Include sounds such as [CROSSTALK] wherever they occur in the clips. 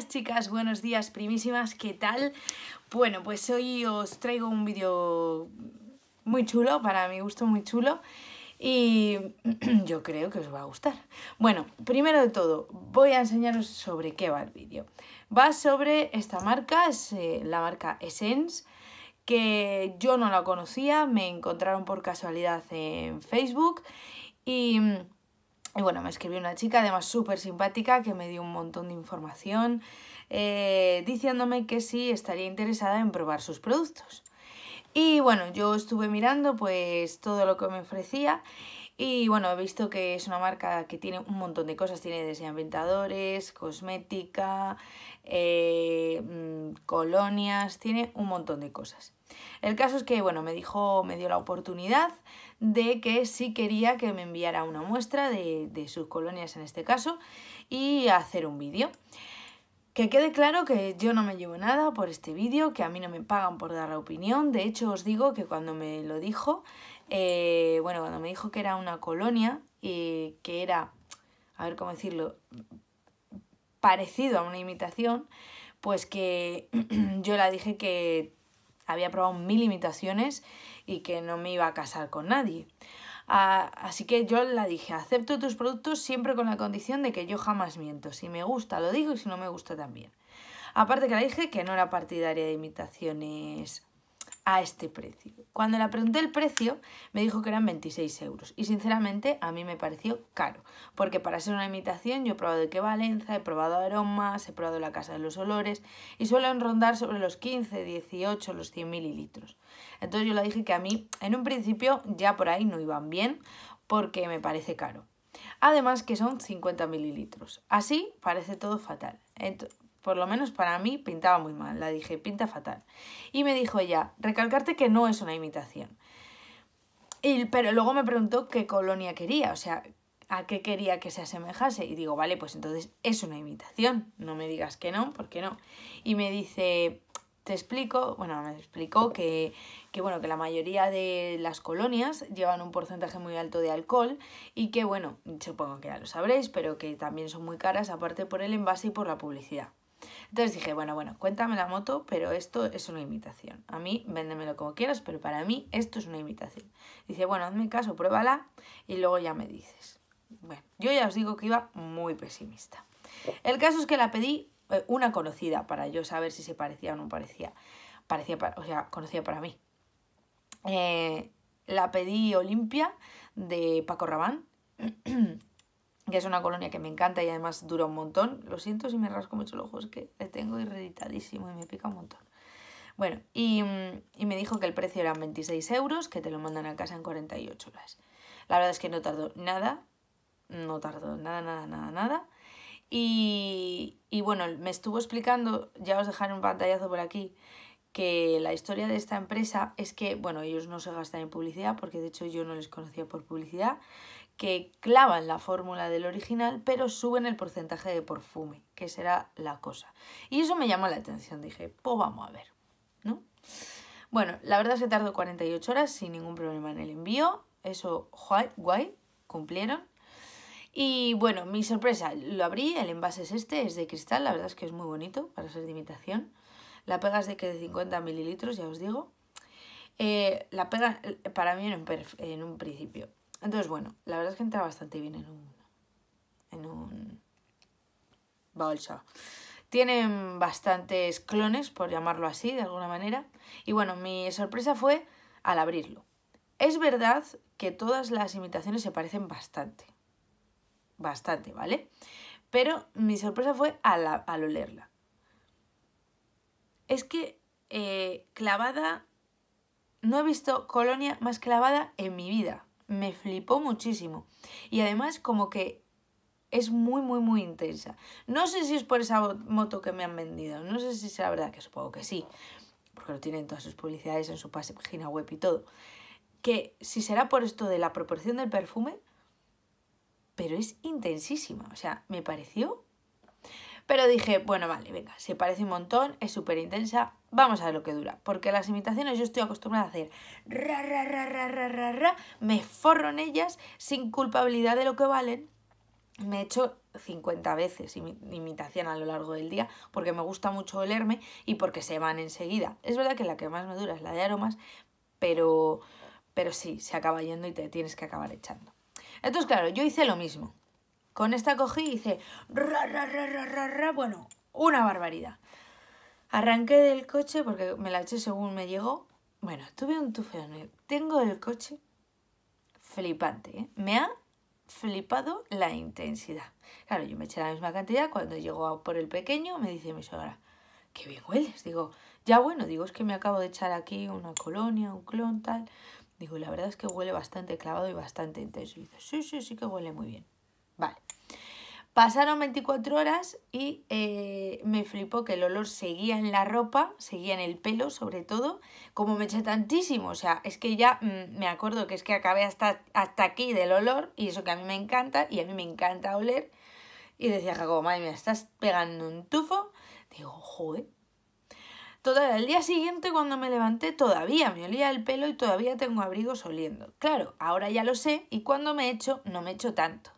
chicas, buenos días primísimas, ¿qué tal? Bueno, pues hoy os traigo un vídeo muy chulo, para mi gusto muy chulo y [CLEARS THROAT] yo creo que os va a gustar. Bueno, primero de todo, voy a enseñaros sobre qué va el vídeo. Va sobre esta marca, es eh, la marca Essence, que yo no la conocía, me encontraron por casualidad en Facebook y mm, y bueno, me escribió una chica, además súper simpática, que me dio un montón de información, eh, diciéndome que sí estaría interesada en probar sus productos. Y bueno, yo estuve mirando pues todo lo que me ofrecía y bueno, he visto que es una marca que tiene un montón de cosas, tiene desinfectadores cosmética, eh, mm, colonias, tiene un montón de cosas. El caso es que, bueno, me dijo, me dio la oportunidad de que sí quería que me enviara una muestra de, de sus colonias en este caso y hacer un vídeo. Que quede claro que yo no me llevo nada por este vídeo, que a mí no me pagan por dar la opinión. De hecho, os digo que cuando me lo dijo, eh, bueno, cuando me dijo que era una colonia, y eh, que era, a ver cómo decirlo, parecido a una imitación, pues que [CLEARS THROAT] yo la dije que había probado mil imitaciones y que no me iba a casar con nadie. Ah, así que yo la dije, acepto tus productos siempre con la condición de que yo jamás miento. Si me gusta lo digo y si no me gusta también. Aparte que la dije que no era partidaria de imitaciones a este precio. Cuando le pregunté el precio, me dijo que eran 26 euros. Y sinceramente, a mí me pareció caro. Porque para ser una imitación, yo he probado de valenza he probado aromas, he probado la casa de los olores. Y suelen rondar sobre los 15, 18, los 100 mililitros. Entonces yo le dije que a mí, en un principio, ya por ahí no iban bien. Porque me parece caro. Además que son 50 mililitros. Así parece todo fatal por lo menos para mí, pintaba muy mal. La dije, pinta fatal. Y me dijo ella, recalcarte que no es una imitación. Y, pero luego me preguntó qué colonia quería, o sea, a qué quería que se asemejase. Y digo, vale, pues entonces es una imitación. No me digas que no, porque no. Y me dice, te explico, bueno, me explicó que, que, bueno, que la mayoría de las colonias llevan un porcentaje muy alto de alcohol y que, bueno, supongo que ya lo sabréis, pero que también son muy caras, aparte por el envase y por la publicidad. Entonces dije, bueno, bueno, cuéntame la moto, pero esto es una imitación. A mí, véndemelo como quieras, pero para mí esto es una imitación. Dice, bueno, hazme caso, pruébala y luego ya me dices. Bueno, yo ya os digo que iba muy pesimista. El caso es que la pedí eh, una conocida para yo saber si se parecía o no parecía. Parecía, para, o sea, conocida para mí. Eh, la pedí Olimpia de Paco Rabán [CLEARS THROAT] [CLEARS THROAT] que es una colonia que me encanta y además dura un montón. Lo siento si me rasco mucho los ojos es que le tengo irreditadísimo y me pica un montón. Bueno, y, mm, me dijo que el precio eran 26 euros, que te lo mandan a casa en 48 horas. La verdad es que no tardó nada, no tardó nada, nada, nada, nada. Y, y bueno, me estuvo explicando, ya os dejaré un pantallazo por aquí, que la historia de esta empresa es que, bueno, ellos no se gastan en publicidad, porque de hecho yo no les conocía por publicidad, que clavan la fórmula del original, pero suben el porcentaje de perfume, que será la cosa. Y eso me llamó la atención, dije, pues vamos a ver, ¿no? Bueno, la verdad es que tardó 48 horas sin ningún problema en el envío, eso guay, guay, cumplieron. Y bueno, mi sorpresa, lo abrí, el envase es este, es de cristal, la verdad es que es muy bonito para ser de imitación. La pega es de que de 50 mililitros, ya os digo. Eh, la pega eh, para mí en un principio entonces, bueno, la verdad es que entra bastante bien en un. En un. Bolsa. Tienen bastantes clones, por llamarlo así, de alguna manera. Y bueno, mi sorpresa fue al abrirlo. Es verdad que todas las imitaciones se parecen bastante. Bastante, ¿vale? Pero mi sorpresa fue al, olerla. Es que eh, clavada. No he visto colonia más clavada en mi vida me flipó muchísimo. Y además como que es muy, muy, muy intensa. No sé si es por esa moto que me han vendido, no sé si será verdad, que supongo que sí, porque lo tienen todas sus publicidades en su página web y todo. Que si será por esto de la proporción del perfume, pero es intensísima. O sea, me pareció pero dije, bueno, vale, venga, se parece un montón, es súper intensa, vamos a ver lo que dura. Porque las imitaciones yo estoy acostumbrada a hacer ra, ra, ra, ra, ra, ra, me forro en ellas sin culpabilidad de lo que valen. Me he hecho 50 veces imitación a lo largo del día porque me gusta mucho olerme y porque se van enseguida. Es verdad que la que más me dura es la de aromas, pero, pero sí, se acaba yendo y te tienes que acabar echando. Entonces, claro, yo hice lo mismo. Con esta cogí y hice... bueno, una barbaridad. Arranqué del coche porque me la eché según me llegó. Bueno, tuve un tufeo Tengo el coche flipante. ¿eh? Me ha flipado la intensidad. Claro, yo me eché la misma cantidad. Cuando llego por el pequeño, me dice mi sobra, qué bien hueles. Digo, ya bueno, digo, es que me acabo de echar aquí una colonia, un clon, tal. Digo, la verdad es que huele bastante clavado y bastante intenso. dice, sí, sí, sí que huele muy bien. Vale. Pasaron 24 horas y eh, me flipó que el olor seguía en la ropa, seguía en el pelo sobre todo, como me eché tantísimo, o sea, es que ya mm, me acuerdo que es que acabé hasta, hasta aquí del olor y eso que a mí me encanta y a mí me encanta oler. Y decía Jacobo, madre mía, estás pegando un tufo. Digo, joder. Todavía, el día siguiente cuando me levanté todavía me olía el pelo y todavía tengo abrigos oliendo. Claro, ahora ya lo sé y cuando me echo no me echo tanto.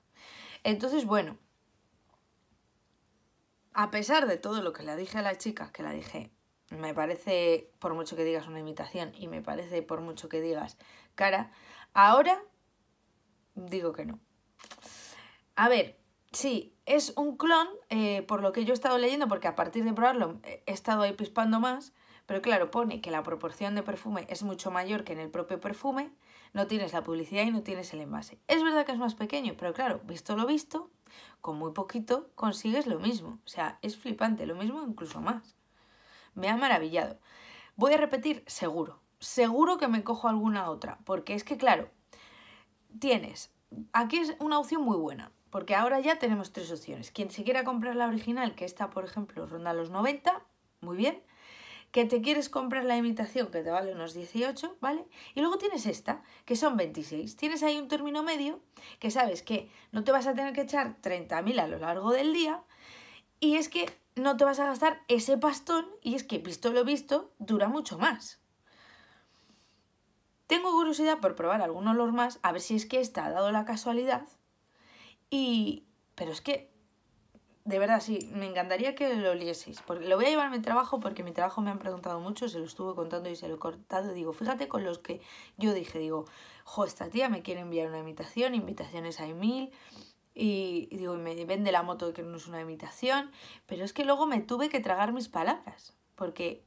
Entonces, bueno, a pesar de todo lo que le dije a la chica, que la dije, me parece, por mucho que digas una imitación y me parece, por mucho que digas cara, ahora digo que no. A ver, sí, es un clon, eh, por lo que yo he estado leyendo, porque a partir de probarlo eh, he estado ahí pispando más, pero claro, pone que la proporción de perfume es mucho mayor que en el propio perfume, no tienes la publicidad y no tienes el envase. Es verdad que es más pequeño, pero claro, visto lo visto, con muy poquito consigues lo mismo. O sea, es flipante, lo mismo incluso más. Me ha maravillado. Voy a repetir, seguro. Seguro que me cojo alguna otra, porque es que claro, tienes, aquí es una opción muy buena, porque ahora ya tenemos tres opciones. Quien se quiera comprar la original, que está, por ejemplo, ronda los 90, muy bien que te quieres comprar la imitación, que te vale unos 18, ¿vale? Y luego tienes esta, que son 26. Tienes ahí un término medio, que sabes que no te vas a tener que echar 30.000 a lo largo del día, y es que no te vas a gastar ese pastón, y es que, visto lo visto, dura mucho más. Tengo curiosidad por probar algún olor más, a ver si es que esta ha dado la casualidad, y... Pero es que de verdad, sí, me encantaría que lo lieseis. Porque lo voy a llevar a mi trabajo porque mi trabajo me han preguntado mucho, se lo estuve contando y se lo he cortado. Digo, fíjate con los que yo dije, digo, jo, esta tía me quiere enviar una invitación, invitaciones hay mil. Y, y digo, me vende la moto que no es una invitación. Pero es que luego me tuve que tragar mis palabras. Porque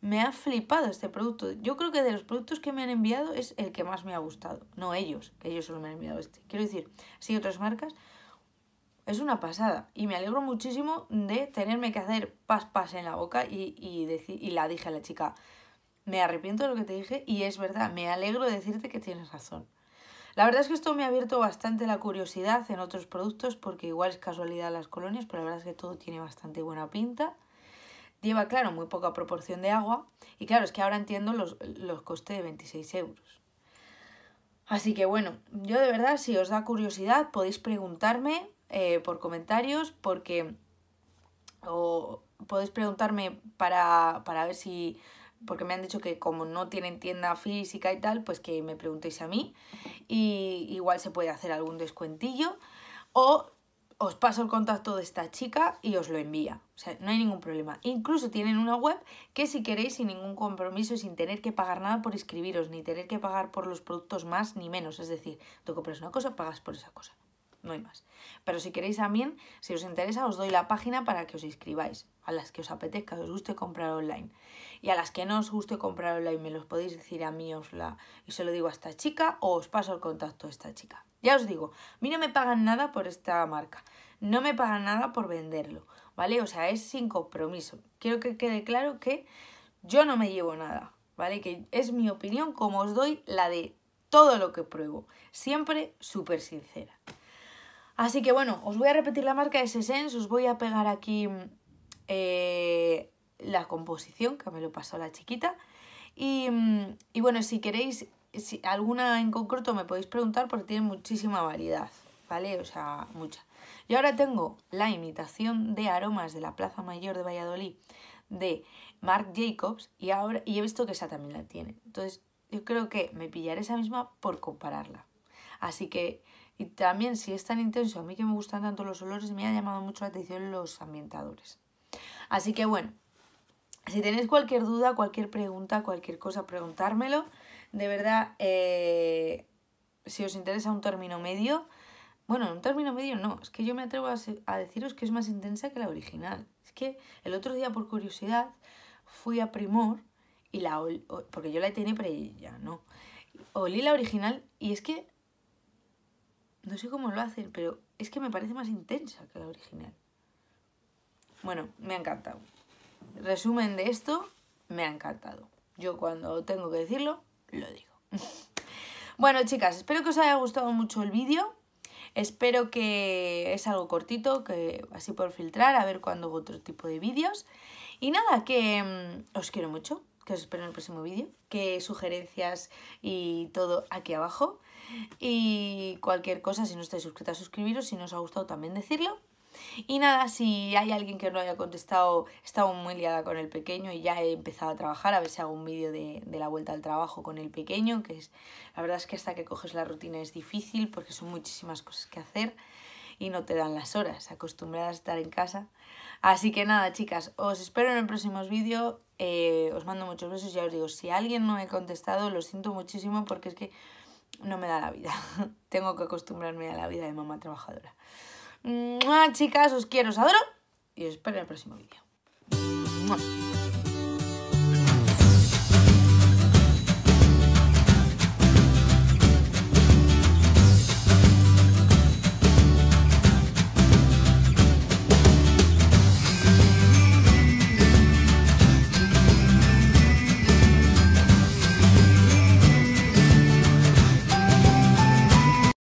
me ha flipado este producto. Yo creo que de los productos que me han enviado es el que más me ha gustado. No ellos, que ellos solo me han enviado este. Quiero decir, sí, otras marcas es una pasada. Y me alegro muchísimo de tenerme que hacer pas pas en la boca y, y, y la dije a la chica, me arrepiento de lo que te dije y es verdad, me alegro de decirte que tienes razón. La verdad es que esto me ha abierto bastante la curiosidad en otros productos porque igual es casualidad las colonias, pero la verdad es que todo tiene bastante buena pinta. Lleva, claro, muy poca proporción de agua y claro, es que ahora entiendo los, los costes de 26 euros. Así que bueno, yo de verdad, si os da curiosidad, podéis preguntarme eh, por comentarios, porque o podéis preguntarme para, para ver si, porque me han dicho que como no tienen tienda física y tal, pues que me preguntéis a mí y igual se puede hacer algún descuentillo o os paso el contacto de esta chica y os lo envía. O sea, no hay ningún problema. Incluso tienen una web que si queréis sin ningún compromiso y sin tener que pagar nada por inscribiros, ni tener que pagar por los productos más ni menos. Es decir, tú compras una cosa, pagas por esa cosa no hay más. Pero si queréis también, si os interesa, os doy la página para que os inscribáis, a las que os apetezca, os guste comprar online. Y a las que no os guste comprar online, me los podéis decir a mí, os la... y se lo digo a esta chica o os paso el contacto a esta chica. Ya os digo, a mí no me pagan nada por esta marca, no me pagan nada por venderlo, ¿vale? O sea, es sin compromiso. Quiero que quede claro que yo no me llevo nada, ¿vale? Que es mi opinión, como os doy la de todo lo que pruebo, siempre súper sincera. Así que bueno, os voy a repetir la marca de Sesens, os voy a pegar aquí mm, eh, la composición, que me lo pasó la chiquita. Mm, y, bueno, si queréis, si alguna en concreto me podéis preguntar porque tiene muchísima variedad, ¿vale? O sea, mucha. Y ahora tengo la imitación de aromas de la Plaza Mayor de Valladolid de Marc Jacobs y, ahora, y he visto que esa también la tiene. Entonces, yo creo que me pillaré esa misma por compararla. Así que y también si es tan intenso, a mí que me gustan tanto los olores, me ha llamado mucho la atención los ambientadores. Así que bueno, si tenéis cualquier duda, cualquier pregunta, cualquier cosa, preguntármelo. De verdad, eh, si os interesa un término medio, bueno, un término medio no, es que yo me atrevo a deciros que es más intensa que la original. Es que el otro día, por curiosidad, fui a Primor y la olí, porque yo la tenía, pero ella no. Olí la original y es que no sé cómo lo hacen, pero es que me parece más intensa que la original. Bueno, me ha encantado. Resumen de esto, me ha encantado. Yo cuando tengo que decirlo, lo digo. [LAUGHS] bueno, chicas, espero que os haya gustado mucho el vídeo. Espero que es algo cortito, que así por filtrar, a ver cuándo hago otro tipo de vídeos. Y nada, que mm, os quiero mucho que os espero en el próximo vídeo, que sugerencias y todo aquí abajo. Y cualquier cosa, si no estáis suscritos, suscribiros, si no os ha gustado también decirlo. Y nada, si hay alguien que no haya contestado, estaba muy liada con el pequeño y ya he empezado a trabajar, a ver si hago un vídeo de, de, la vuelta al trabajo con el pequeño, que es la verdad es que hasta que coges la rutina es difícil porque son muchísimas cosas que hacer y no te dan las horas, acostumbrada a estar en casa. Así que nada, chicas, os espero en el próximo vídeo. Eh, os mando muchos besos, ya os digo, si alguien no me ha contestado, lo siento muchísimo porque es que no me da la vida. [LAUGHS] Tengo que acostumbrarme a la vida de mamá trabajadora. chicas, os quiero, os adoro y os espero en el próximo vídeo.